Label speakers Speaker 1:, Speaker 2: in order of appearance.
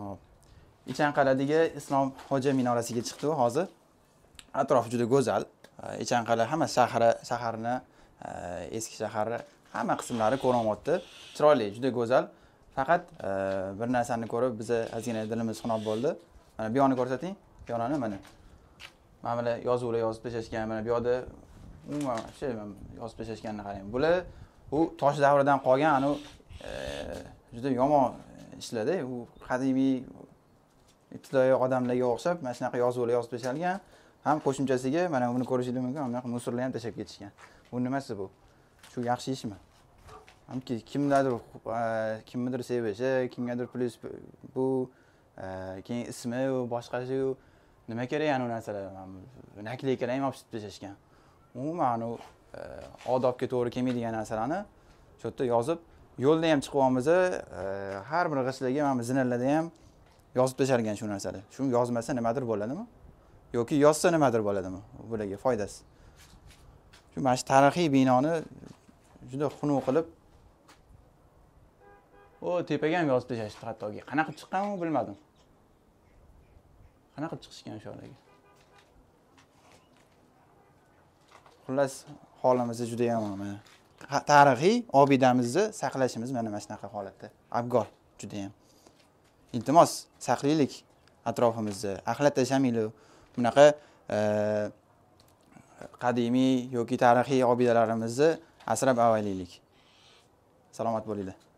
Speaker 1: ho'p ichanqaladiga islom xo'ja minorasiga chiqdi hozir atrof juda go'zal ichanqal'a hamma shahri shaharni eski shaharni hamma qismlari ko'rinyapti chiroyli juda go'zal faqat bir narsani ko'rib biz ozgina dilimiz xunob bo'ldi mana bu yonni ko'rsating yonani mana mana bular yozuvlar yozib tashlashgan mana bu yoqda umuman вообще yozib tashlashganini qarang bular u tosh davridan qolgan anavi juda yomon ishlarda u qadimiy ibtidoiy odamlarga o'xshab mana shunaqa yozuvlar yozib tashlangan ham qo'shimchasiga mana buni ko'rishingiz mumkin mana bunaqa musorlar ham tashlab ketishgan bu nimasi bu shu yaxshi ishmi hamki kimdadir e, kimnidir sevishi kimgadir plyus bu e, keyin ismi u boshqasi u nima kerak yani u narsalar nakleykalar ham olib tashlashgan umuman u e, odobga to'g'ri kelmaydigan narsalarni shu yerda yozib yo'lda ham chiqyapmiz e, har bir g'ishtlarga mana bu zinalarda ham yozib tashlagan shu narsani shu yozmasa nimadir bo'ladimi yoki yozsa nimadir bo'ladimi bularga foydasi shu mana shu tarixiy binoni juda xunuk qilib
Speaker 2: u tepaga ham yozib tashlashdi hattoki qanaqa qilib chiqqan u bilmadim qanaqa qilib chiqishgan o'shalarga xullas holimiz
Speaker 1: juda yomon mana tarixiy obidamizni saqlashimiz mana mana shunaqa holatda abgor judayam iltimos saqlaylik atrofimizni axlat tashlamaylik bunaqa e, qadimiy yoki tarixiy obidalarimizni asrab avaylaylik salomat bo'linglar